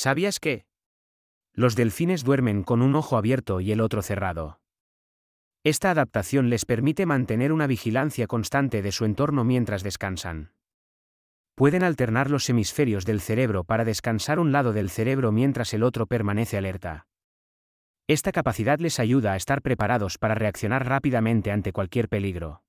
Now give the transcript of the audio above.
¿Sabías qué? Los delfines duermen con un ojo abierto y el otro cerrado. Esta adaptación les permite mantener una vigilancia constante de su entorno mientras descansan. Pueden alternar los hemisferios del cerebro para descansar un lado del cerebro mientras el otro permanece alerta. Esta capacidad les ayuda a estar preparados para reaccionar rápidamente ante cualquier peligro.